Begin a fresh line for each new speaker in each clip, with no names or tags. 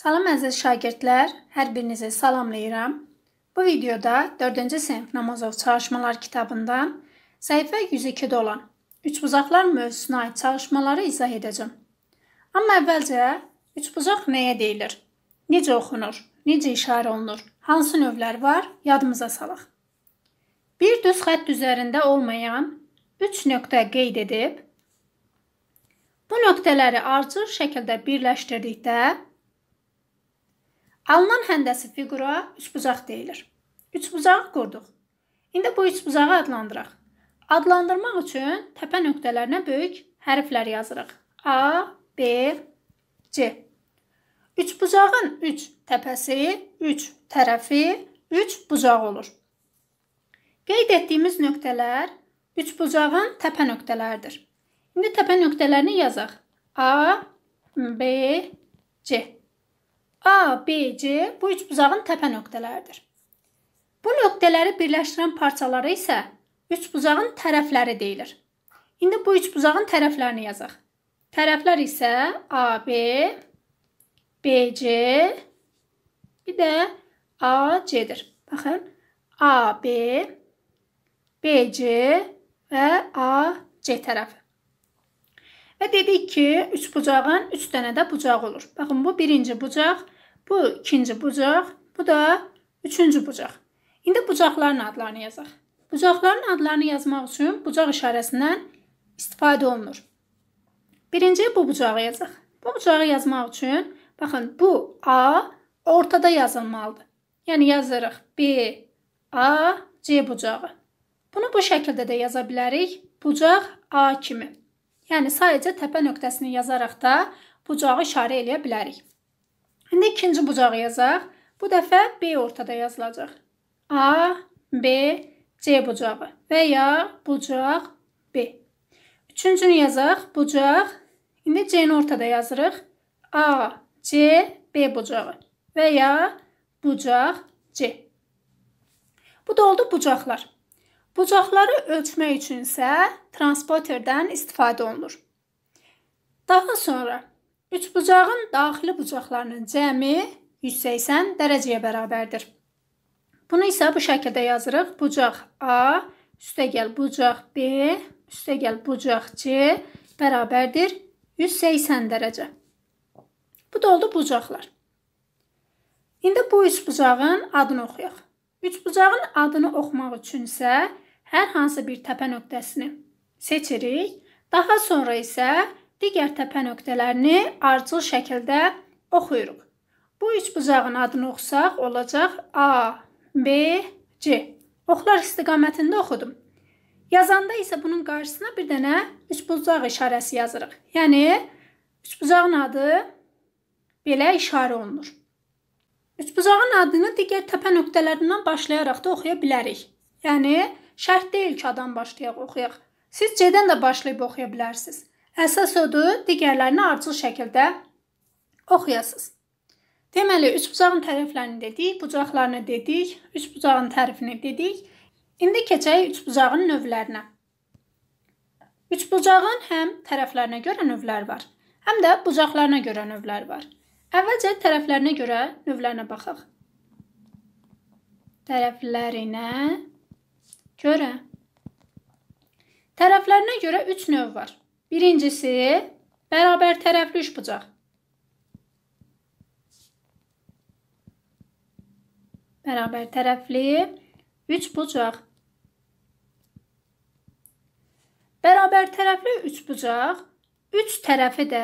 Salam əziz şagirdlər, hər birinizi salamlayıram. Bu videoda 4-cü sinif Namazov çalışmalar kitabından səhifə 102-də olan üçbucaqlar mövzusuna aid çalışmaları izah edəcəm. Amma əvvəlcə üçbucaq nəyə deyilir? Necə oxunur? Necə işarə olunur? Hansı növləri var? Yadımıza salaq. Bir düz xətt üzərində olmayan 3 nöqtə qeyd edib bu nöqtələri ardıcıl şəkildə birləşdirdikdə Alınan həndəsi fiqura üçbucaq deyilir. Üçbucağı qurduq. İndi bu üçbucağı adlandıraq. Adlandırmaq üçün təpə nöqtələrinə böyük hərflər yazırıq. A, B, C. Üçbucağın 3 üç təpəsi, 3 tərəfi, 3 bucaq olur. Qeyd etdiyimiz nöqtələr üçbucağın təpə nöqtələridir. İndi təpə nöqtələrini yazaq. A, B, C. A, B, C bu üç buzağın təpə nöqtələridir. Bu nöqtələri birləşdirən parçalara isə üç buzağın tərəfləri deyilir. İndi bu üç buzağın tərəflərini yazaq. Tərəflər isə AB, BC, bir də AC-dir. Baxın, AB, BC və AC tərəfi. Və dedik ki, 3 bucağın 3 dənə də bucaq olur. Baxın, bu birinci bucaq, bu ikinci bucaq, bu da üçüncü bucaq. İndi bucaqların adlarını yazaq. Bucaqların adlarını yazmaq üçün bucaq işarəsindən istifadə olunur. Birinci bu bucağı yazaq. Bu bucağı yazmaq üçün, baxın, bu A ortada yazılmalıdır. Yəni, yazırıq B, A, C bucağı. Bunu bu şəkildə də yaza bilərik. Bucaq A kimi. Yəni sadəcə təpə nöqtəsini yazaraq da bucağı işarə eləyə bilərik. İndi ikinci bucağı yazaq. Bu dəfə B ortada yazılacaq. A, B, C bucağı və ya bucaq B. Üçüncünü yazaq. Bucaq. İndi C-ni ortada yazırıq. A, C, B bucağı və ya bucaq C. Bu da oldu bucaqlar. Bucaqları ölçmək üçün isə transporterdən istifadə olunur. Daha sonra üçbucağın daxili bucaqlarının cəmi 180 dərəcəyə bərabərdir. Bunu isə bu şəkildə yazırıq. Bucaq A üstəgəl bucaq B üstəgəl bucaq C bərabərdir 180 dərəcə. Bu da oldu bucaqlar. İndi bu üç bucağın adını oxuyaq. Üçbucağın adını oxumaq üçün isə hər hansı bir təpə nöqtəsini seçirik. Daha sonra isə digər təpə nöqtələrini ardıcıl şəkildə oxuyuruq. Bu üçbucağın adını oxusaq olacaq A, B, C. Oxlar istiqamətində oxudum. Yazanda isə bunun qarşısına bir dənə üçbucaq işarəsi yazırıq. Yəni üçbucağın adı belə işarə olunur. Üçbucağın adını digər təpə nöqtələrindən başlayaraq da oxuya bilərik. Yəni şərt deyil ki, adam başlayaq oxuyaq. Siz C-dən də başlayıb oxuya bilərsiniz. Əsas odur, digərlərini ardıcıl şəkildə oxuyasınız. Deməli, üçbucağın təriflərini dedik, bucaqlarını dedik, üçbucağın tərifini dedik. İndi keçək üçbucağın növlərinə. Üçbucağın həm tərəflərinə görə növlər var, həm də bucaqlarına görə növlər var. Əvvəlcə tərəflərinə görə növlərinə baxaq. Tərəflərinə görə. Tərəflərinə görə 3 növ var. Birincisi bərabər tərəfli üçbucaq. Bərabər tərəfli üçbucaq. Bərabər tərəfli üçbucaq üç tərəfi də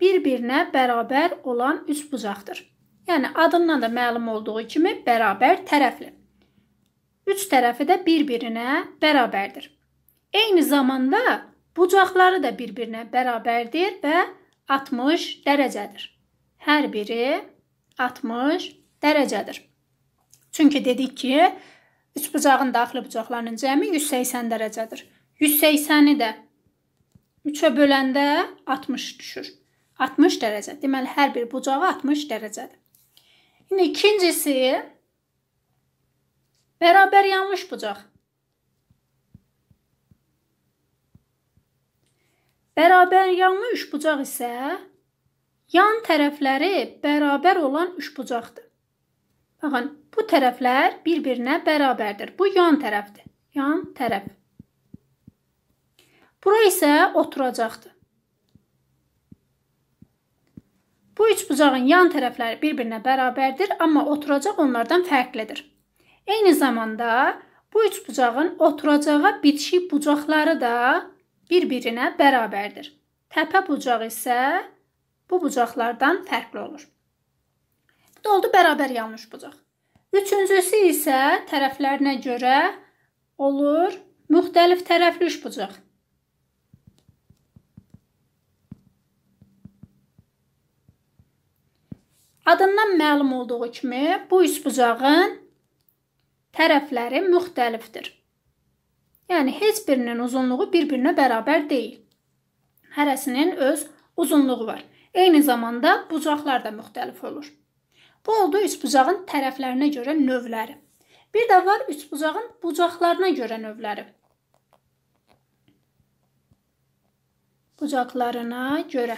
bir-birinə bərabər olan üç bucaqdır. Yəni adından da məlum olduğu kimi bərabər tərəfli. Üç tərəfi də bir-birinə bərabərdir. Eyni zamanda bucaqları da bir-birinə bərabərdir və 60 dərəcədir. Hər biri 60 dərəcədir. Çünki dedik ki, üç bucağın daxili bucaqlarının cəmi 180 dərəcədir. 180-i də 3-ə böləndə 60 düşür. 60 dərəcə. Deməli, hər bir bucağı 60 dərəcədir. İndi ikincisi bərabər yanmış bucaq. Bərabər yanlı üçbucaq isə yan tərəfləri bərabər olan üçbucaqdır. Baxın, bu tərəflər bir-birinə bərabərdir. Bu yan tərəfdir. Yan tərəf. Bura isə oturacaqdır. Bu üç bucağın yan tərəfləri bir-birinə bərabərdir, amma oturacaq onlardan fərqlidir. Eyni zamanda bu üç bucağın oturacağa bitişik bucaqları da bir-birinə bərabərdir. Təpə bucaq isə bu bucaqlardan fərqli olur. Bu da oldu bərabər yanlış bucaq. Üçüncüsü isə tərəflərinə görə olur müxtəlif tərəfli bucaq. Adından məlum olduğu kimi bu üçbucağın tərəfləri müxtəlifdir. Yəni heç birinin uzunluğu bir-birinə bərabər deyil. Hərəsinin öz uzunluğu var. Eyni zamanda bucaqlar da müxtəlif olur. Bu oldu üçbucağın tərəflərinə görə növləri. Bir də var üçbucağın bucaqlarına görə növləri. Bucaqlarına görə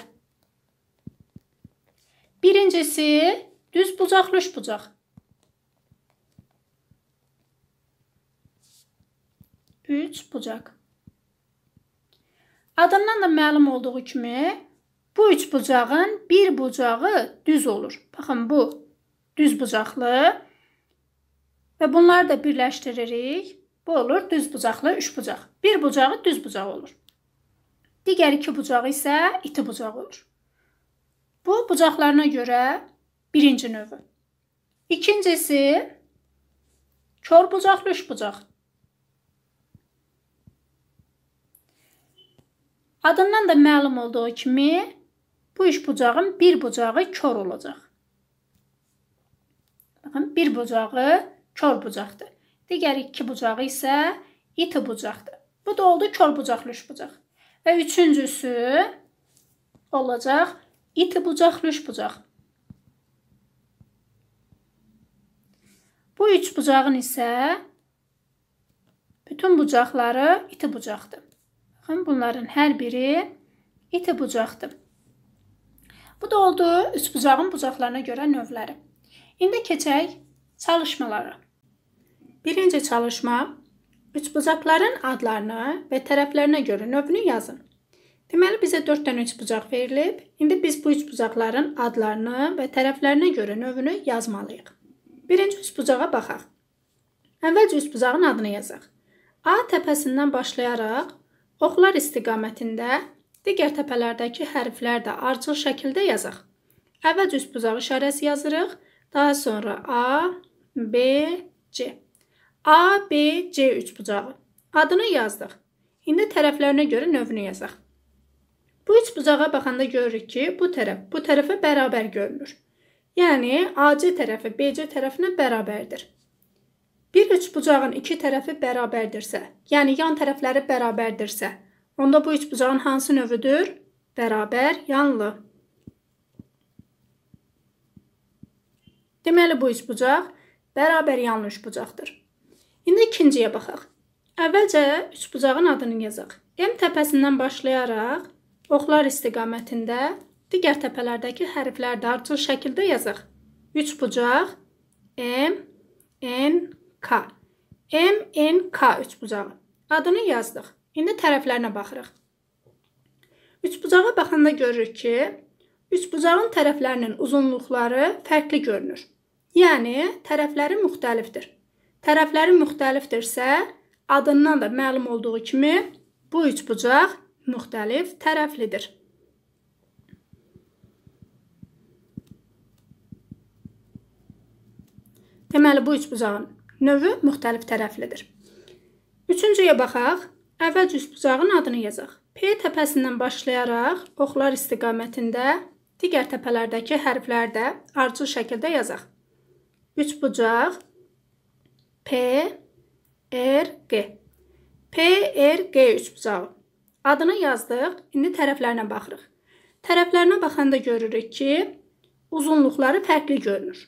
Birincisi düz bucaq, rüş bucaq. Üç bucaq. Adından da məlum olduğu kimi bu üç bucağın bir bucağı düz olur. Baxın bu düz bucaqlı və bunları da birləşdiririk. Bu olur düz bucaqlı üç bucaq. Bir bucağı düz bucaq olur. Digər iki bucağı isə iti bucaq olur. Bu bucaqlarına görə birinci növü. İkincisi kör bucaq, lüş bucaq. Adından da məlum olduğu kimi bu üç bucağın bir bucağı kör olacaq. Baxın, bir bucağı kör bucaqdır. Digər iki bucağı isə iti bucaqdır. Bu da oldu kör bucaq, lüş bucaq. Və üçüncüsü olacaq İti bucaq, lüş bucaq. Bu üç bucağın isə bütün bucaqları iti bucaqdır. Baxın, bunların hər biri iti bucaqdır. Bu da oldu üç bucağın bucaqlarına görə növləri. İndi keçək çalışmalara. Birinci çalışma üç bucaqların adlarını və tərəflərinə görə növünü yazın. Deməli, bizə 4 dənə üç bucaq verilib. İndi biz bu üç bucaqların adlarını və tərəflərinə görə növünü yazmalıyıq. Birinci üç bucağa baxaq. Əvvəlcə üç bucağın adını yazaq. A təpəsindən başlayaraq oxlar istiqamətində digər təpələrdəki hərflər də arcıl şəkildə yazaq. Əvvəlcə üç bucaq işarəsi yazırıq, daha sonra A, B, C. A, B, C üç bucağı. Adını yazdıq. İndi tərəflərinə görə növünü yazaq. Bu üç bucağa baxanda görürük ki, bu tərəf bu tərəfə bərabər görünür. Yəni AC tərəfi BC tərəfinə bərabərdir. Bir üçbucağın iki tərəfi bərabərdirsə, yəni yan tərəfləri bərabərdirsə, onda bu üçbucağın hansı növüdür? Bərabər yanlı. Deməli bu üçbucaq bərabər yanlı üçbucaqdır. İndi ikinciyə baxaq. Əvvəlcə üçbucağın adını yazaq. M təpəsindən başlayaraq Oxlar istiqamətində digər təpələrdəki hərflər də ardıcıl şəkildə yazıq. 3 bucaq M, N, K. M, N, K üç bucağı. Adını yazdıq. İndi tərəflərinə baxırıq. Üç bucağa baxanda görürük ki, üç bucağın tərəflərinin uzunluqları fərqli görünür. Yəni, tərəfləri müxtəlifdir. Tərəfləri müxtəlifdirsə, adından da məlum olduğu kimi, bu üç bucaq müxtəlif tərəflidir. Deməli, bu üç bucağın növü müxtəlif tərəflidir. Üçüncüyə baxaq. Əvvəlcə üst bucağın adını yazaq. P təpəsindən başlayaraq oxlar istiqamətində digər təpələrdəki hərflərdə ardıcıl şəkildə yazaq. 3 bucaq P R G. P R G üç bucağı. Adını yazdıq, indi tərəflərinə baxırıq. Tərəflərinə baxanda görürük ki, uzunluqları fərqli görünür.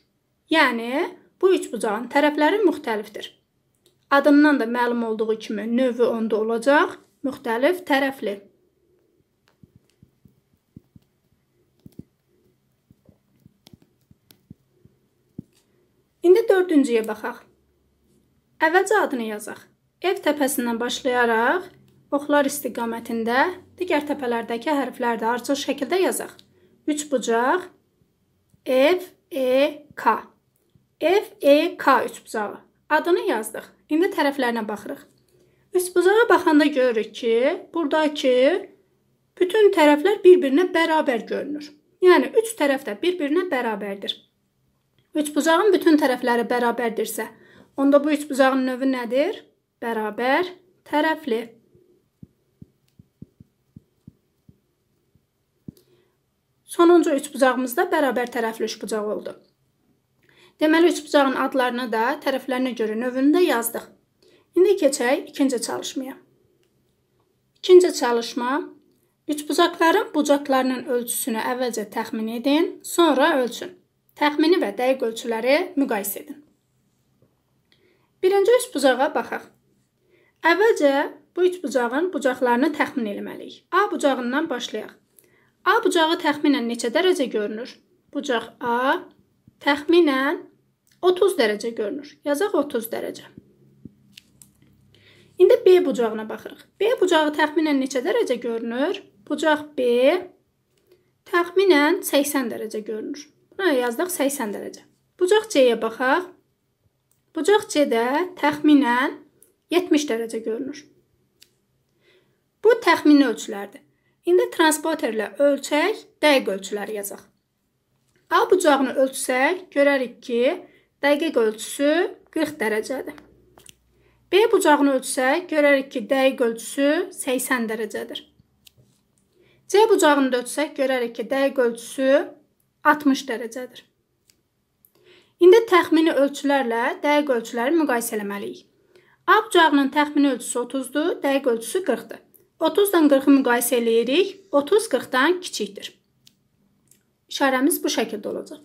Yəni, bu üç bucağın tərəfləri müxtəlifdir. Adından da məlum olduğu kimi növü onda olacaq, müxtəlif tərəfli. İndi dördüncüyə baxaq. Əvvəlcə adını yazaq. Ev təpəsindən başlayaraq Oxlar istiqamətində digər təpələrdəki hərfləri də ardıcıl şəkildə yazaq. 3 bucaq F, E, K. F, E, K üç bucağı. Adını yazdıq. İndi tərəflərinə baxırıq. Üç bucağa baxanda görürük ki, buradakı bütün tərəflər bir-birinə bərabər görünür. Yəni, üç tərəf də bir-birinə bərabərdir. Üç bucağın bütün tərəfləri bərabərdirsə, onda bu üç bucağın növü nədir? Bərabər tərəfli. Sonuncu üçbucağımız da bərabər tərəfli üçbucaq oldu. Deməli, üçbucağın adlarını da tərəflərinə görə növünü də yazdıq. İndi keçək ikinci çalışmaya. İkinci çalışma üçbucaqların bucaqlarının ölçüsünü əvvəlcə təxmin edin, sonra ölçün. Təxmini və dəqiq ölçüləri müqayisə edin. Birinci üçbucağa baxaq. Əvvəlcə bu üçbucağın bucaqlarını təxmin etməliyik. A bucağından başlayaq. A bucağı təxminən neçə dərəcə görünür? Bucaq A təxminən 30 dərəcə görünür. Yazaq 30 dərəcə. İndi B bucağına baxırıq. B bucağı təxminən neçə dərəcə görünür? Bucaq B təxminən 80 dərəcə görünür. Buna yazdıq 80 dərəcə. Bucaq C-yə baxaq. Bucaq C-də təxminən 70 dərəcə görünür. Bu təxmini ölçülərdir. İndi transporterlə ölçək, dəqiq ölçülər yazaq. A bucağını ölçsək, görərik ki, dəqiq ölçüsü 40 dərəcədir. B bucağını ölçsək, görərik ki, dəqiq ölçüsü 80 dərəcədir. C bucağını da ölçsək, görərik ki, dəqiq ölçüsü 60 dərəcədir. İndi təxmini ölçülərlə dəqiq ölçüləri müqayisə eləməliyik. A bucağının təxmini ölçüsü 30-dur, dəqiq ölçüsü 40-dır. 30-dan 40-ı müqayisə eləyirik. 30 40-dan kiçikdir. İşarəmiz bu şəkildə olacaq.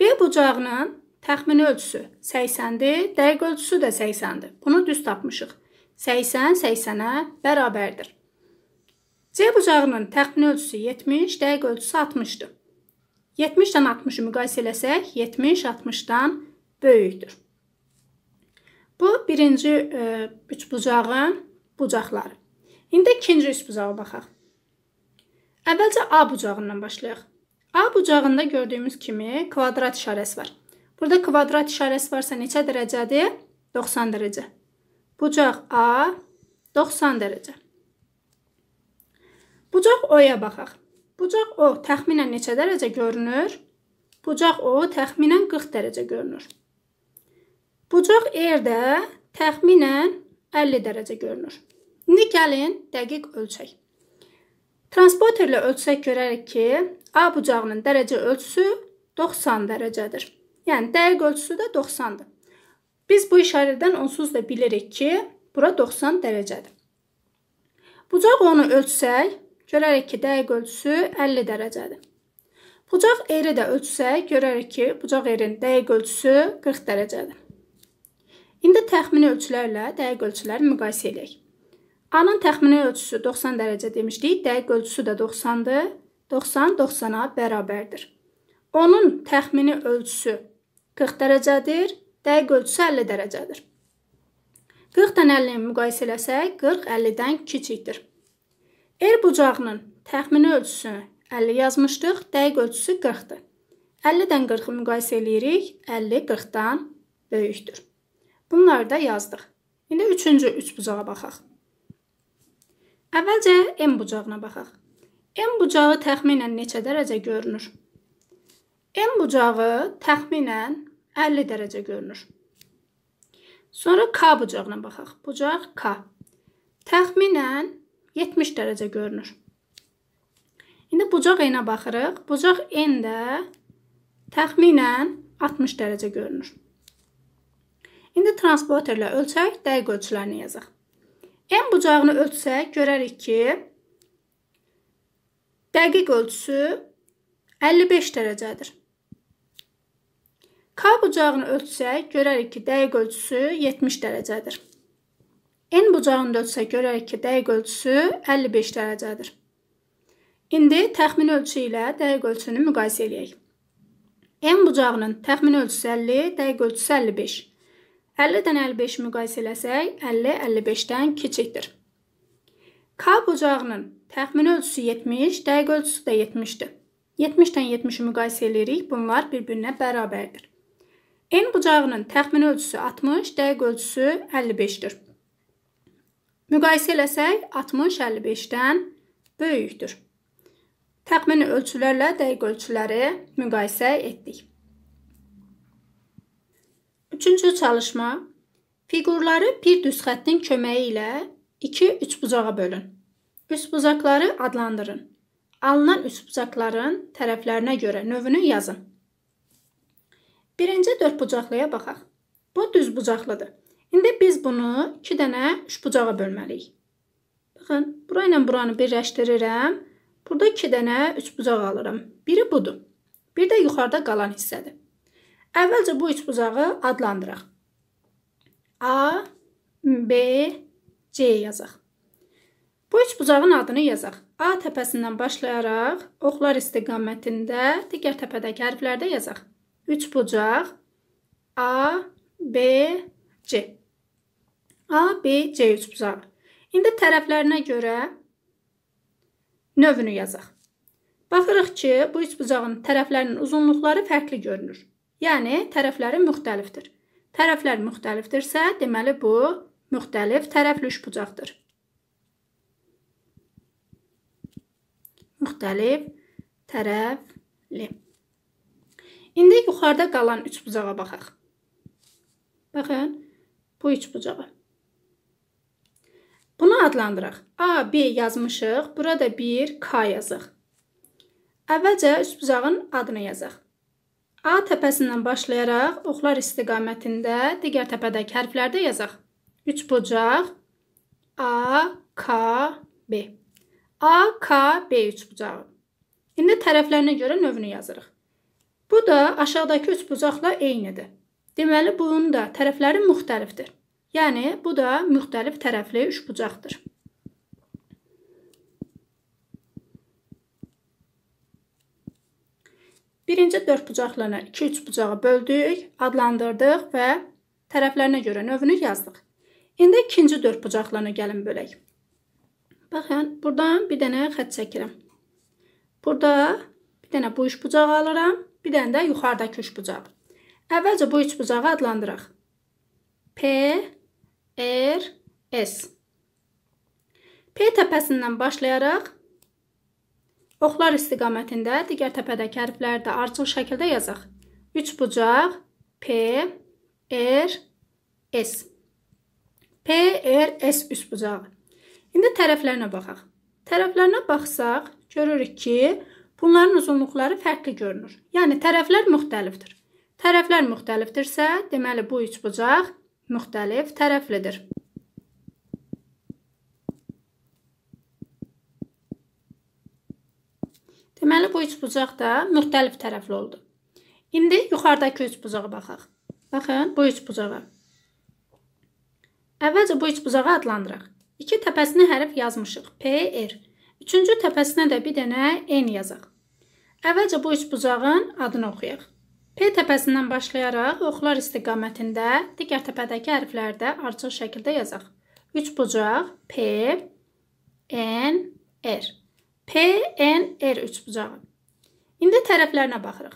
B bucağının təxmini ölçüsü 80-dir, dəqiq ölçüsü də 80-dir. Bunu düz tapmışıq. 80 80-ə bərabərdir. C bucağının təxmini ölçüsü 70, dəqiq ölçüsü 60-dır. 70-dən 60-ı müqayisə eləsək, 70 60-dan böyükdür. Bu birinci e, üç bucağın bucaqları. İndi ikinci üst bucağa baxaq. Əvvəlcə A bucağından başlayaq. A bucağında gördüyümüz kimi kvadrat işarəsi var. Burada kvadrat işarəsi varsa neçə dərəcədir? 90 dərəcə. Bucaq A 90 dərəcə. Bucaq O-ya baxaq. Bucaq O təxminən neçə dərəcə görünür? Bucaq O təxminən 40 dərəcə görünür. Bucaq R də təxminən 50 dərəcə görünür. İndi gəlin dəqiq ölçək. Transporterlə ölçsək görərik ki, A bucağının dərəcə ölçüsü 90 dərəcədir. Yəni dəqiq ölçüsü də 90-dır. Biz bu işarədən onsuz da bilirik ki, bura 90 dərəcədir. Bucaq onu ölçsək, görərik ki, dəqiq ölçüsü 50 dərəcədir. Bucaq eri də ölçsək, görərik ki, bucaq erin dəqiq ölçüsü 40 dərəcədir. İndi təxmini ölçülərlə dəqiq ölçüləri müqayisə edək. A-nın təxmini ölçüsü 90 dərəcə demişdik. Dəqiq ölçüsü də 90-dır. 90 90-a bərabərdir. Onun təxmini ölçüsü 40 dərəcədir. Dəqiq ölçüsü 50 dərəcədir. 40 dən 50-ni müqayisə eləsək, 40 50-dən kiçikdir. R bucağının təxmini ölçüsünü 50 yazmışdıq, dəqiq ölçüsü 40-dır. 50-dən 40-ı müqayisə eləyirik, 50 40-dan böyükdür. Bunları da yazdıq. İndi üçüncü üç bucağa baxaq. Əvvəlcə M bucağına baxaq. M bucağı təxminən neçə dərəcə görünür? M bucağı təxminən 50 dərəcə görünür. Sonra K bucağına baxaq. Bucaq K. Təxminən 70 dərəcə görünür. İndi bucaq N-ə baxırıq. Bucaq N də təxminən 60 dərəcə görünür. İndi transporterlə ölçək dəqiq ölçülərini yazaq. M bucağını ölçsək, görərik ki, dəqiq ölçüsü 55 dərəcədir. K bucağını ölçsək, görərik ki, dəqiq ölçüsü 70 dərəcədir. N bucağını da ölçsək, görərik ki, dəqiq ölçüsü 55 dərəcədir. İndi təxmini ölçü ilə dəqiq ölçünü müqayisə eləyək. N bucağının təxmini ölçüsü 50, dəqiq ölçüsü 55. 50-dən 55 müqayisə eləsək, 50 55-dən kiçikdir. K bucağının təxmini ölçüsü 70, dəqiq ölçüsü də 70-dir. 70-dən 70-i müqayisə edirik, bunlar bir-birinə bərabərdir. N bucağının təxmini ölçüsü 60, dəqiq ölçüsü 55-dir. Müqayisə eləsək, 60 55-dən böyükdür. Təxmini ölçülərlə dəqiq ölçüləri müqayisə etdik. Üçüncü çalışma. Fiqurları bir düz xəttin köməyi ilə 2 üçbucağa bölün. Üçbucaqları adlandırın. Alınan üçbucaqların tərəflərinə görə növünü yazın. Birinci dördbucaqlıya baxaq. Bu düzbucaqlıdır. İndi biz bunu 2 dənə üçbucağa bölməliyik. Baxın, bura ilə buranı birləşdirirəm. Burada 2 dənə üçbucaq alıram. Biri budur. Bir də yuxarıda qalan hissədir. Əvvəlcə bu üç bucağı adlandıraq. A, B, C yazaq. Bu üç bucağın adını yazaq. A təpəsindən başlayaraq oxlar istiqamətində digər təpədəki hərflərdə yazaq. Üç bucaq A, B, C. A, B, C üç bucağı. İndi tərəflərinə görə növünü yazaq. Baxırıq ki, bu üç bucağın tərəflərinin uzunluqları fərqli görünür. Yəni tərəfləri müxtəlifdir. Tərəflər müxtəlifdirsə, deməli bu müxtəlif tərəflüş bucaqdır. Müxtəlif tərəfli. İndi yuxarıda qalan 3 bucağa baxaq. Baxın, bu 3 bucağa. Bunu adlandıraq. A, B yazmışıq. Burada 1, K yazıq. Əvvəlcə üst bucağın adını yazaq. A təpəsindən başlayaraq oxlar istiqamətində digər təpədəki hərflərdə yazaq. 3 bucaq A, K, B. A, K, B 3 bucağı. İndi tərəflərinə görə növünü yazırıq. Bu da aşağıdakı 3 bucaqla eynidir. Deməli, bunun da tərəfləri müxtəlifdir. Yəni, bu da müxtəlif tərəfli 3 bucaqdır. Birinci dörd bucaqlını 2-3 bucağa böldük, adlandırdıq və tərəflərinə görə növünü yazdıq. İndi ikinci dörd bucaqlını gəlin bölək. Baxın, buradan bir dənə xət çəkirəm. Burada bir dənə bu üç bucaq alıram, bir dənə də yuxarıdakı üç bucaq. Əvvəlcə bu üç bucağı adlandıraq. P, R, S. P təpəsindən başlayaraq Oxlar istiqamətində digər təpədəki hərfləri də arçıl şəkildə yazaq. 3 bucaq P, R, S. P, R, S üst bucağı. İndi tərəflərinə baxaq. Tərəflərinə baxsaq, görürük ki, bunların uzunluqları fərqli görünür. Yəni, tərəflər müxtəlifdir. Tərəflər müxtəlifdirsə, deməli, bu üç bucaq müxtəlif tərəflidir. Deməli, bu üç bucaq da müxtəlif tərəfli oldu. İndi yuxarıdakı üç bucağa baxaq. Baxın, bu üç bucağa. Əvvəlcə bu üç bucağı adlandıraq. İki təpəsinə hərf yazmışıq. P, R. Üçüncü təpəsinə də bir dənə N yazaq. Əvvəlcə bu üç bucağın adını oxuyaq. P təpəsindən başlayaraq oxlar istiqamətində digər təpədəki hərflərdə artıq şəkildə yazaq. Üç bucaq P, N, R. PNR üçbucağı. İndi tərəflərinə baxırıq.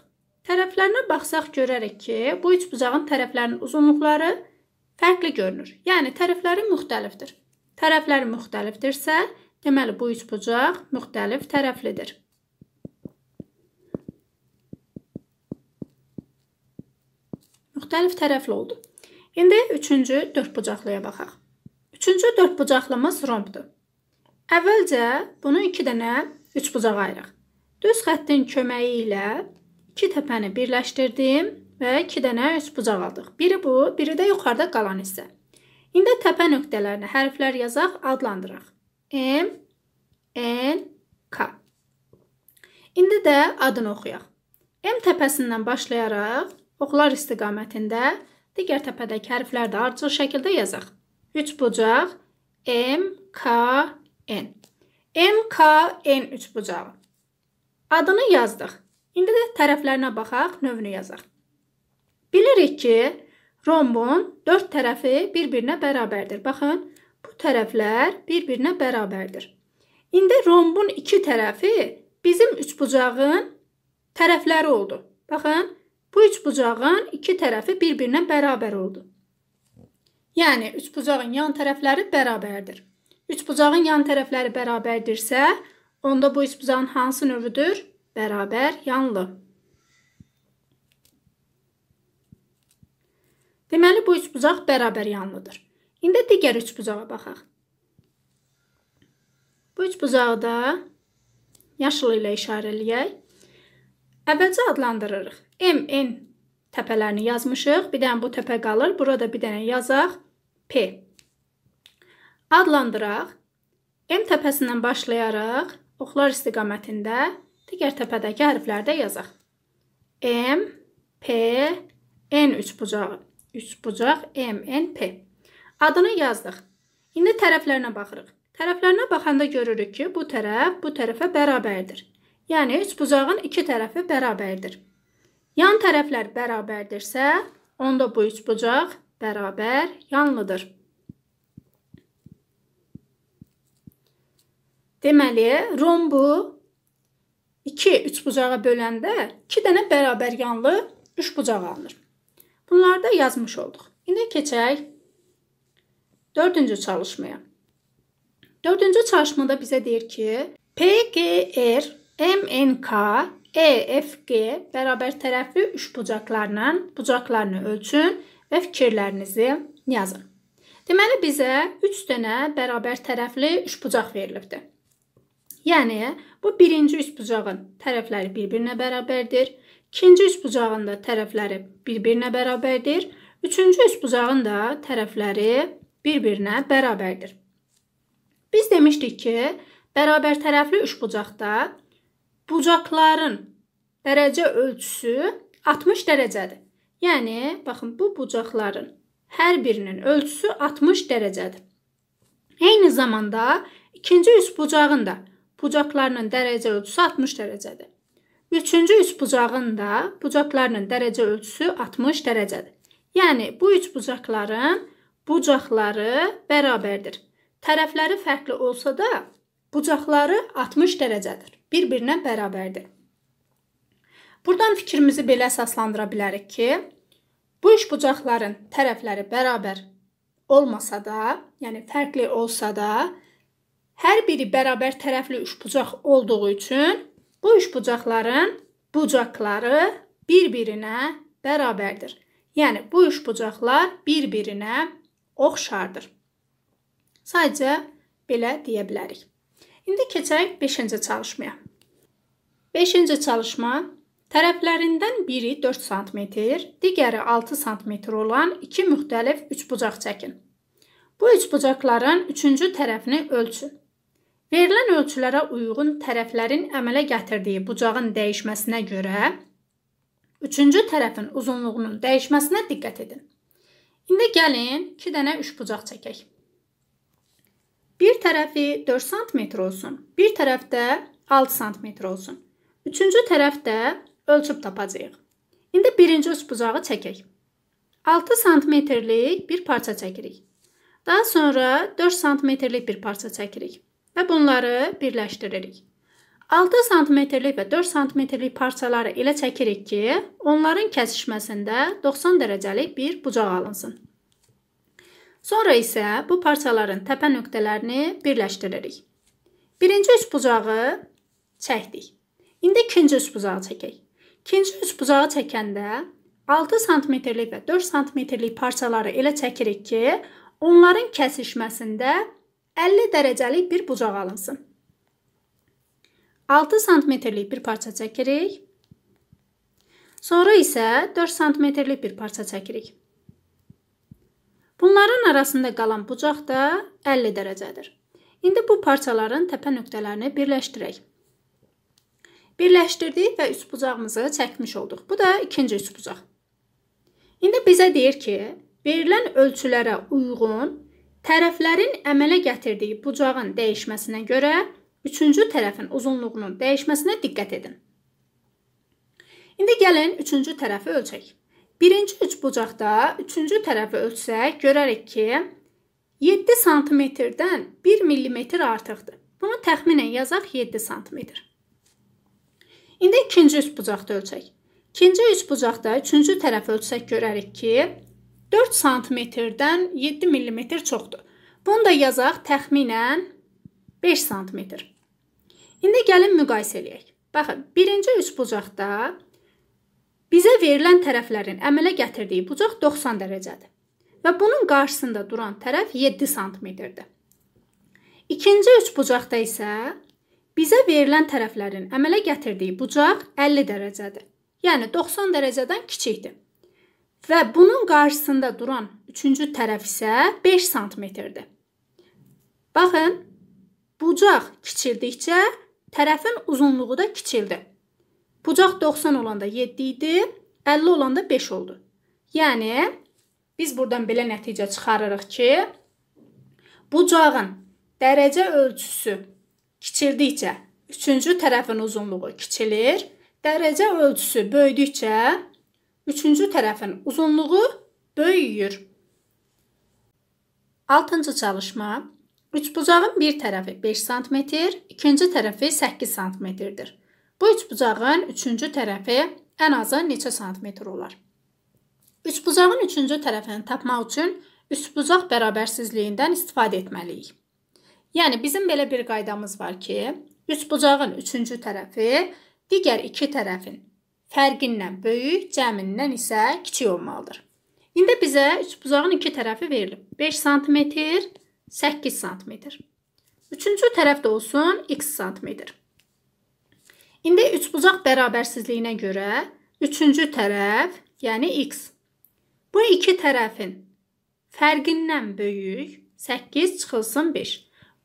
Tərəflərinə baxsaq görərik ki, bu üçbucağın tərəflərinin uzunluqları fərqli görünür. Yəni tərəfləri müxtəlifdir. Tərəfləri müxtəlifdirsə, deməli bu üçbucaq müxtəlif tərəflidir. Müxtəlif tərəfli oldu. İndi üçüncü dördbucaqlıya baxaq. Üçüncü dördbucaqlımız rombdur. Əvvəlcə bunu 2 dənə üçbucaq ayırıq. Düz xəttin köməyi ilə 2 təpəni birləşdirdim və 2 dənə üçbucaq aldıq. Biri bu, biri də yuxarıda qalan hissə. İndi təpə nöqtələrinə hərflər yazaq, adlandıraq. M, N, K. İndi də adını oxuyaq. M təpəsindən başlayaraq oxlar istiqamətində digər təpədəki hərflər də ardıcıl şəkildə yazaq. 3 bucaq M, K, N. MKN üçbucağı. Adını yazdıq. İndi də tərəflərinə baxaq, növünü yazaq. Bilirik ki, rombun dörd tərəfi bir-birinə bərabərdir. Baxın, bu tərəflər bir-birinə bərabərdir. İndi rombun iki tərəfi bizim üçbucağın tərəfləri oldu. Baxın, bu üçbucağın iki tərəfi bir-birinə bərabər oldu. Yəni, üçbucağın yan tərəfləri bərabərdir. Üçbucağın yan tərəfləri bərabərdirsə, onda bu üçbucağın hansı növüdür? Bərabər yanlı. Deməli, bu üçbucaq bərabər yanlıdır. İndi digər üçbucağa baxaq. Bu üçbucağı da yaşıl ilə işarələyək. Əvvəlcə adlandırırıq. M, N təpələrini yazmışıq. Bir dənə bu təpə qalır. Burada bir dənə yazaq. P. Adlandıraq. M təpəsindən başlayaraq oxlar istiqamətində digər təpədəki hərflərdə yazaq. M, P, N üçbucağı. Üçbucaq M, N, P. Adını yazdıq. İndi tərəflərinə baxırıq. Tərəflərinə baxanda görürük ki, bu tərəf bu tərəfə bərabərdir. Yəni üçbucağın iki tərəfi bərabərdir. Yan tərəflər bərabərdirsə, onda bu üçbucaq bərabər yanlıdır. Deməli, rombu 2 3 bucağa böləndə 2 dənə bərabər yanlı 3 bucaq alınır. Bunları da yazmış olduq. İndi keçək 4-cü çalışmaya. 4-cü çalışmada bizə deyir ki, PGR MNK EFG bərabər tərəfli 3 bucaqlarla bucaqlarını ölçün və fikirlərinizi yazın. Deməli bizə 3 dənə bərabər tərəfli üçbucaq verilibdir. Yəni, bu birinci üst bucağın tərəfləri bir-birinə bərabərdir. İkinci üst bucağın da tərəfləri bir-birinə bərabərdir. Üçüncü üst bucağın da tərəfləri bir-birinə bərabərdir. Biz demişdik ki, bərabər tərəfli üç bucaqda bucaqların dərəcə ölçüsü 60 dərəcədir. Yəni, baxın, bu bucaqların hər birinin ölçüsü 60 dərəcədir. Eyni zamanda ikinci üst bucağın da bucaqlarının dərəcə ölçüsü 60 dərəcədir. Üçüncü üç bucağın da bucaqlarının dərəcə ölçüsü 60 dərəcədir. Yəni bu üç bucaqların bucaqları bərabərdir. Tərəfləri fərqli olsa da bucaqları 60 dərəcədir. Bir-birinə bərabərdir. Burdan fikrimizi belə əsaslandıra bilərik ki, bu üç bucaqların tərəfləri bərabər olmasa da, yəni fərqli olsa da, Hər biri bərabər tərəfli üçbucaq olduğu üçün bu üçbucaqların bucaqları bir-birinə bərabərdir. Yəni bu üçbucaqlar bir-birinə oxşardır. Sadəcə belə deyə bilərik. İndi keçək 5-ci çalışmaya. 5-ci çalışma tərəflərindən biri 4 sm, digəri 6 sm olan iki müxtəlif üçbucaq çəkin. Bu üçbucaqların üçüncü tərəfini ölçün. Verilən ölçülərə uyğun tərəflərin əmələ gətirdiyi bucağın dəyişməsinə görə üçüncü tərəfin uzunluğunun dəyişməsinə diqqət edin. İndi gəlin 2 dənə üçbucaq çəkək. Bir tərəfi 4 sm olsun, bir tərəfdə 6 sm olsun. Üçüncü tərəfdə ölçüb tapacağıq. İndi birinci üçbucağı çəkək. 6 sm-lik bir parça çəkirik. Daha sonra 4 sm-lik bir parça çəkirik və bunları birləşdiririk. 6 sm-lik və 4 sm-lik parçaları elə çəkirik ki, onların kəsişməsində 90 dərəcəlik bir bucaq alınsın. Sonra isə bu parçaların təpə nöqtələrini birləşdiririk. Birinci üç bucağı çəkdik. İndi ikinci üç bucağı çəkək. İkinci üç bucağı çəkəndə 6 sm-lik və 4 sm-lik parçaları elə çəkirik ki, onların kəsişməsində 50 dərəcəlik bir bucaq alınsın. 6 sm-lik bir parça çəkirik. Sonra isə 4 sm-lik bir parça çəkirik. Bunların arasında qalan bucaq da 50 dərəcədir. İndi bu parçaların təpə nöqtələrini birləşdirək. Birləşdirdik və üst bucağımızı çəkmiş olduq. Bu da ikinci üst bucaq. İndi bizə deyir ki, verilən ölçülərə uyğun Tərəflərin əmələ gətirdiyi bucağın dəyişməsinə görə üçüncü tərəfin uzunluğunun dəyişməsinə diqqət edin. İndi gəlin üçüncü tərəfi ölçək. Birinci üç bucaqda üçüncü tərəfi ölçsək, görərik ki, 7 sm-dən 1 mm artıqdır. Bunu təxminən yazaq 7 sm. İndi ikinci üç bucaqda ölçək. İkinci üç bucaqda üçüncü tərəfi ölçsək görərik ki, 4 sm-dən 7 mm çoxdur. Bunu da yazaq təxminən 5 sm. İndi gəlin müqayisə eləyək. Baxın, birinci üçbucaqda bizə verilən tərəflərin əmələ gətirdiyi bucaq 90 dərəcədir və bunun qarşısında duran tərəf 7 sm-dir. İkinci üçbucaqda isə bizə verilən tərəflərin əmələ gətirdiyi bucaq 50 dərəcədir. Yəni 90 dərəcədən kiçikdir. Və bunun qarşısında duran üçüncü tərəf isə 5 sm-dir. Baxın, bucaq kiçildikcə tərəfin uzunluğu da kiçildi. Bucaq 90 olanda 7 idi, 50 olanda 5 oldu. Yəni biz burdan belə nəticə çıxarırıq ki, bucağın dərəcə ölçüsü kiçildikcə üçüncü tərəfin uzunluğu kiçilir, dərəcə ölçüsü böyüdükcə üçüncü tərəfin uzunluğu böyüyür. Altıncı çalışma. Üçbucağın bir tərəfi 5 sm, ikinci tərəfi 8 sm-dir. Bu üçbucağın üçüncü tərəfi ən azı neçə sm olar? Üçbucağın üçüncü tərəfini tapmaq üçün üçbucaq bərabərsizliyindən istifadə etməliyik. Yəni bizim belə bir qaydamız var ki, üçbucağın üçüncü tərəfi digər iki tərəfin fərqindən böyük, cəmindən isə kiçik olmalıdır. İndi bizə üçbucağın iki tərəfi verilib. 5 sm, 8 sm. Üçüncü tərəf də olsun x sm. İndi üçbucaq bərabərsizliyinə görə üçüncü tərəf, yəni x. Bu iki tərəfin fərqindən böyük 8 çıxılsın 5.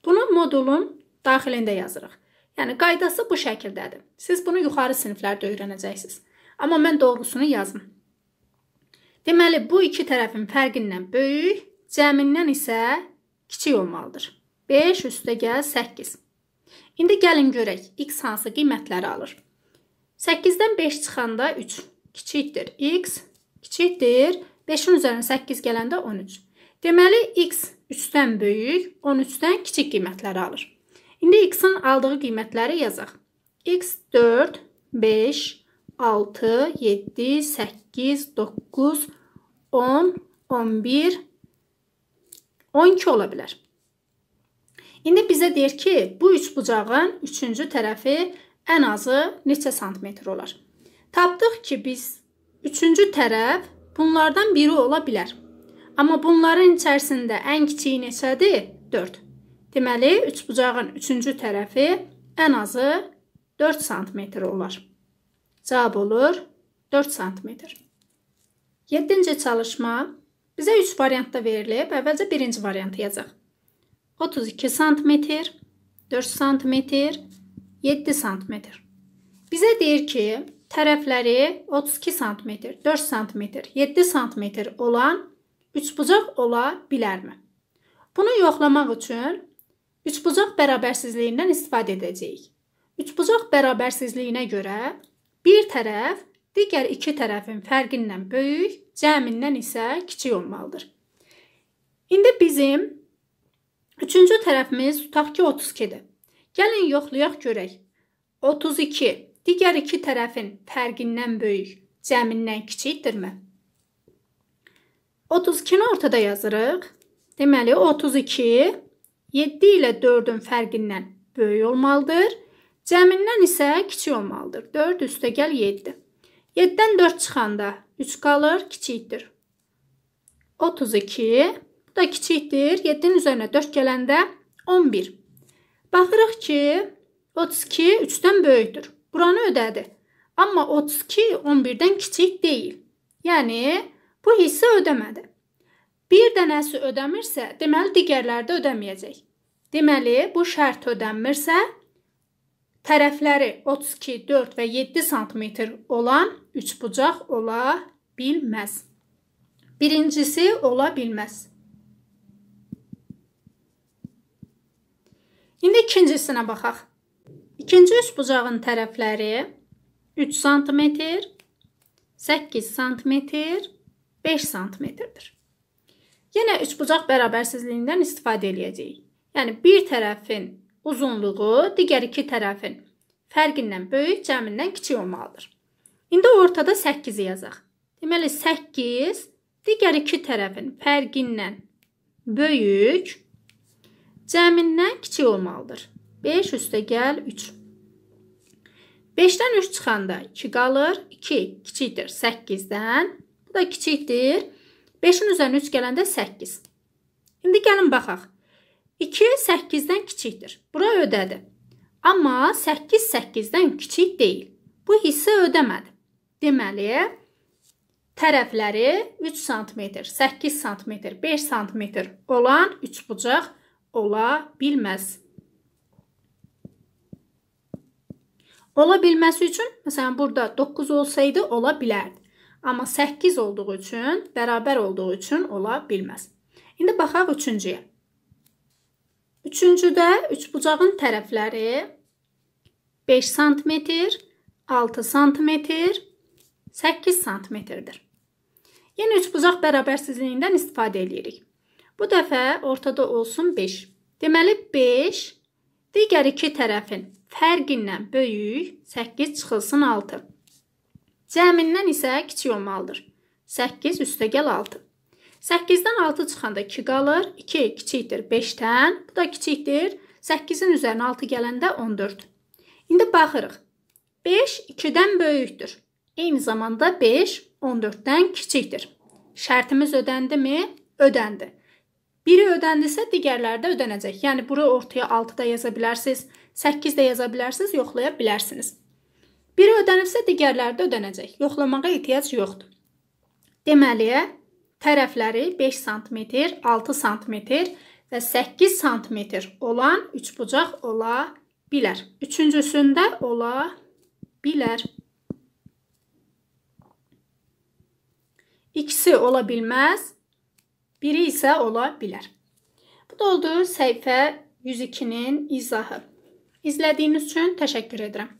Bunu modulun daxilində yazırıq. Yəni qaydası bu şəkildədir. Siz bunu yuxarı siniflərdə öyrənəcəksiniz. Amma mən doğrusunu yazım. Deməli, bu iki tərəfin fərqindən böyük, cəmindən isə kiçik olmalıdır. 5 üstə gəl 8. İndi gəlin görək, x hansı qiymətləri alır? 8-dən 5 çıxanda 3 kiçikdir. x kiçikdir. 5-in üzərinə 8 gələndə 13. Deməli, x 3-dən böyük, 13-dən kiçik qiymətləri alır. İndi x-in aldığı qiymətləri yazaq. x 4, 5, 6, 7, 8, 9, 10, 11, 12 ola bilər. İndi bizə deyir ki, bu üçbucağın üçüncü tərəfi ən azı neçə santimetr olar? Tapdıq ki, biz üçüncü tərəf bunlardan biri ola bilər. Amma bunların içərisində ən kiçiyi neçədir? 4. Deməli, üçbucağın üçüncü tərəfi ən azı 4 sm olar. Cavab olur 4 sm. 7-ci çalışma bizə 3 variantda verilib. Əvvəlcə birinci variantı yazaq. 32 sm, 4 sm, 7 sm. Bizə deyir ki, tərəfləri 32 sm, 4 sm, 7 sm olan üçbucaq ola bilərmi? Bunu yoxlamaq üçün Üçbucaq bərabərsizliyindən istifadə edəcəyik. Üçbucaq bərabərsizliyinə görə bir tərəf digər iki tərəfin fərqindən böyük, cəmindən isə kiçik olmalıdır. İndi bizim üçüncü tərəfimiz tutaq ki 32-dir. Gəlin yoxlayaq görək. 32 digər iki tərəfin fərqindən böyük, cəmindən kiçikdirmi? 32-ni ortada yazırıq. Deməli 32 7 ilə 4-ün fərqindən böyük olmalıdır. Cəmindən isə kiçik olmalıdır. 4 üstəgəl 7. 7-dən 4 çıxanda 3 qalır, kiçikdir. 32, bu da kiçikdir. 7-nin üzərinə 4 gələndə 11. Baxırıq ki, 32 3-dən böyükdür. Buranı ödədi. Amma 32 11-dən kiçik deyil. Yəni bu hissə ödəmədi. Bir dənəsi ödəmirsə, deməli digərləri də ödəməyəcək. Deməli, bu şərt ödənmirsə, tərəfləri 32, 4 və 7 sm olan üçbucaq ola bilməz. Birincisi ola bilməz. İndi ikincisinə baxaq. İkinci üçbucağın tərəfləri 3 sm, 8 sm, 5 sm-dir. Yenə üçbucaq bərabərsizliyindən istifadə eləyəcəyik. Yəni bir tərəfin uzunluğu digər iki tərəfin fərqindən böyük, cəmindən kiçik olmalıdır. İndi ortada 8-i yazaq. Deməli 8 digər iki tərəfin fərqindən böyük, cəmindən kiçik olmalıdır. 5 üstə gəl 3. 5-dən 3 çıxanda 2 qalır, 2 kiçikdir 8-dən. Bu da kiçikdir 5-in üzərinə 3 gələndə 8. İndi gəlin baxaq. 2 8-dən kiçikdir. Bura ödədi. Amma 8 8-dən kiçik deyil. Bu hissə ödəmədi. Deməli, tərəfləri 3 sm, 8 sm, 5 sm olan üçbucaq ola bilməz. Ola bilməsi üçün, məsələn, burada 9 olsaydı ola bilərdi. Amma 8 olduğu üçün, bərabər olduğu üçün ola bilməz. İndi baxaq üçüncüyə. Üçüncüdə üçbucağın tərəfləri 5 sm, 6 sm, 8 sm-dir. Yenə üçbucaq bərabərsizliyindən istifadə edirik. Bu dəfə ortada olsun 5. Deməli 5 digər iki tərəfin fərqindən böyük, 8 çıxılsın 6. Cəmindən isə kiçik olmalıdır. 8 üstəgəl 6. 8-dən 6 çıxanda 2 qalır. 2 kiçikdir 5-dən. Bu da kiçikdir. 8-in üzərinə 6 gələndə 14. İndi baxırıq. 5 2-dən böyükdür. Eyni zamanda 5 14-dən kiçikdir. Şərtimiz ödəndimi? Ödəndi. Biri ödəndisə, digərləri də ödənəcək. Yəni bura ortaya 6 da yaza bilərsiniz, 8 də yaza bilərsiniz, yoxlaya bilərsiniz. Biri ödənibsə, digərləri də ödənəcək. Yoxlamağa ehtiyac yoxdur. Deməli, tərəfləri 5 sm, 6 sm və 8 sm olan üçbucaq ola bilər. Üçüncüsündə ola bilər. İkisi ola bilməz, biri isə ola bilər. Bu da oldu səhifə 102-nin izahı. İzlədiyiniz üçün təşəkkür edirəm.